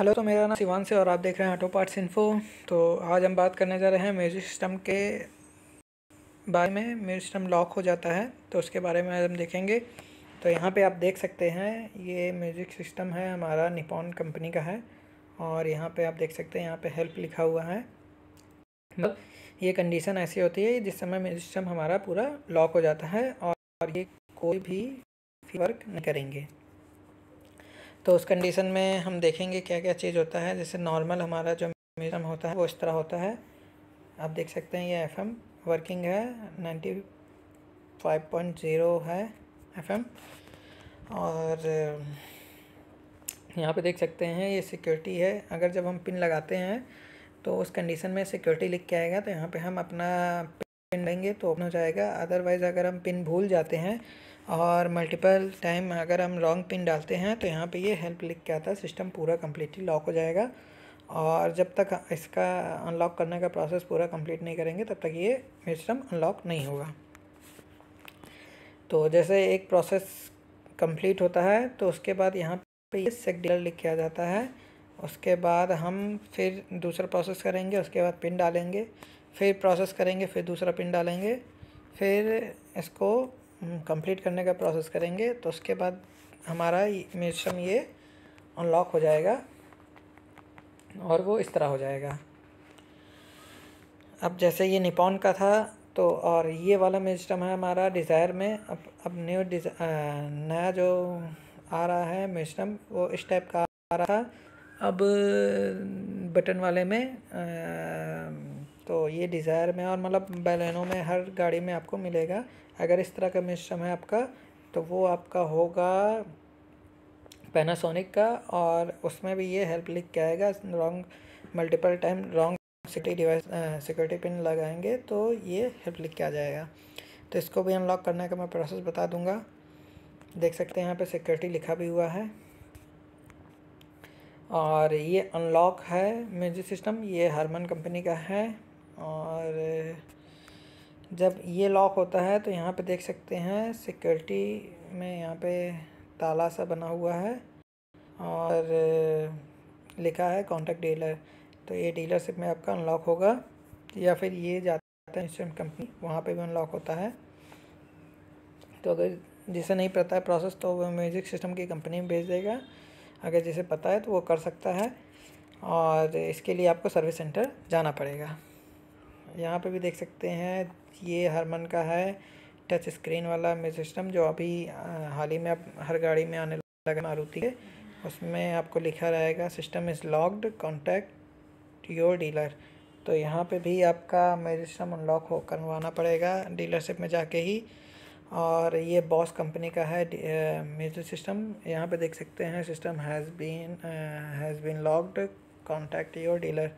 hello तो मेरा नाम सिवान से और आप देख रहे हैं ऑटो पार्ट्स इन्फो तो आज हम बात करने जा रहे हैं म्यूजिक सिस्टम के बारे में म्यूजिक सिस्टम लॉक हो जाता है तो उसके बारे में आज हम देखेंगे तो यहाँ पे आप देख सकते हैं ये म्यूजिक सिस्टम है हमारा निपॉन कंपनी का है और यहाँ पे आप देख सकते हैं यहाँ पे हेल्प लिखा हुआ है मतलब ये कंडीशन ऐसी होती है जिस समय म्यूजिक सिस्टम हमारा पूरा लॉक हो जाता है और ये कोई भी वर्क नहीं करेंगे तो उस कंडीशन में हम देखेंगे क्या क्या चीज़ होता है जैसे नॉर्मल हमारा जो म्यूजियम होता है वो इस तरह होता है आप देख सकते हैं ये एफएम वर्किंग है नाइन्टी फाइव पॉइंट ज़ीरो है एफएम और यहाँ पे देख सकते हैं ये सिक्योरिटी है अगर जब हम पिन लगाते हैं तो उस कंडीशन में सिक्योरिटी लिख के आएगा तो यहाँ पे हम अपना पिन लेंगे तो ओपन हो जाएगा अदरवाइज़ अगर हम पिन भूल जाते हैं और मल्टीपल टाइम अगर हम रॉन्ग पिन डालते हैं तो यहाँ पे ये हेल्प लिख के आता है सिस्टम पूरा कम्प्लीटली लॉक हो जाएगा और जब तक इसका अनलॉक करने का प्रोसेस पूरा कम्प्लीट नहीं करेंगे तब तक ये सिस्टम अनलॉक नहीं होगा तो जैसे एक प्रोसेस कंप्लीट होता है तो उसके बाद यहाँ पे ये सेक डीलर लिख किया जाता है उसके बाद हम फिर दूसरा प्रोसेस करेंगे उसके बाद पिन डालेंगे फिर प्रोसेस करेंगे फिर दूसरा पिन डालेंगे फिर इसको कंप्लीट हम्म, करने का प्रोसेस करेंगे तो उसके बाद हमारा म्यूजियम ये अनलॉक हो जाएगा और वो इस तरह हो जाएगा अब जैसे ये निपॉन का था तो और ये वाला म्यूजियम है हमारा डिज़ायर में अब अब न्यू नया जो आ रहा है म्यूजियम वो इस टाइप का आ रहा था अब बटन वाले में आ, तो ये डिज़ायर में और मतलब बैलेनो में हर गाड़ी में आपको मिलेगा अगर इस तरह का मिश्रम है आपका तो वो आपका होगा पैनासोनिक का और उसमें भी ये हेल्प लिख के आएगा wrong multiple time wrong city device security pin लगाएंगे तो ये हेल्प लिख के आ जाएगा तो इसको भी अनलॉक करने का मैं प्रोसेस बता दूंगा देख सकते हैं यहाँ पे सिक्योरिटी लिखा भी हुआ है और ये अनलॉक है म्यूजिक सिस्टम ये हारमन कंपनी का है और जब ये लॉक होता है तो यहाँ पे देख सकते हैं सिक्योरिटी में यहाँ पे ताला सा बना हुआ है और लिखा है कॉन्टैक्ट डीलर तो ये डीलरशिप में आपका अनलॉक होगा या फिर ये जाता है इंश्योरेंस कंपनी वहाँ पे भी अनलॉक होता है तो अगर जिसे नहीं पता है प्रोसेस तो वो म्यूज़िक सिस्टम की कंपनी में भेज देगा अगर जिसे पता है तो वो कर सकता है और इसके लिए आपको सर्विस सेंटर जाना पड़ेगा यहाँ पे भी देख सकते हैं ये हरमन का है टच स्क्रीन वाला में सिस्टम जो अभी हाल ही में अब हर गाड़ी में आने लगा मारुति के उसमें आपको लिखा रहेगा system is locked contact your dealer तो यहाँ पे भी आपका मेरे सिस्टम अनलॉक हो करवाना पड़ेगा डीलरशिप में जाके ही और ये बॉस कंपनी का है म्यूजिक सिस्टम यहाँ पे देख सकते हैं system has been has been locked contact your dealer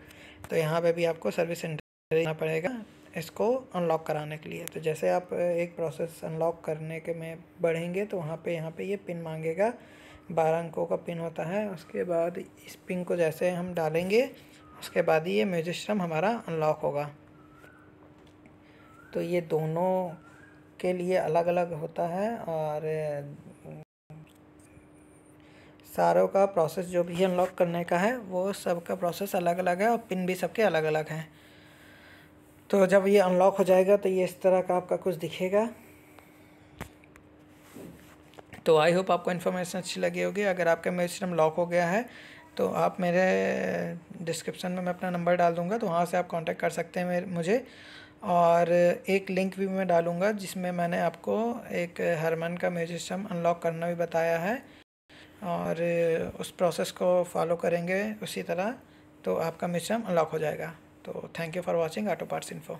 तो यहाँ पे भी आपको सर्विस सेंटर देना पड़ेगा इसको अनलॉक कराने के लिए तो जैसे आप एक प्रोसेस अनलॉक करने के में बढ़ेंगे तो वहाँ पे यहाँ पे ये पिन मांगेगा बारह अंकों का पिन होता है उसके बाद इस पिन को जैसे हम डालेंगे उसके बाद ये म्यूजिक सिस्टम हमारा अनलॉक होगा तो ये दोनों के लिए अलग अलग होता है और सारों का प्रोसेस जो भी अनलॉक करने का है वो सबका प्रोसेस अलग अलग है और पिन भी सबके अलग अलग हैं तो जब ये अनलॉक हो जाएगा तो ये इस तरह का आपका कुछ दिखेगा तो आई होप आपको इन्फॉर्मेशन अच्छी लगी होगी अगर आपका मेरे सिस्टम लॉक हो गया है तो आप मेरे डिस्क्रिप्शन में मैं अपना नंबर डाल दूँगा तो वहाँ से आप कांटेक्ट कर सकते हैं मेरे मुझे और एक लिंक भी मैं डालूँगा जिसमें मैंने आपको एक हरमन का मेरे सिस्टम अनलॉक करना भी बताया है और उस प्रोसेस को फॉलो करेंगे उसी तरह तो आपका म्यूजिक अनलॉक हो जाएगा तो thank you for watching auto parts info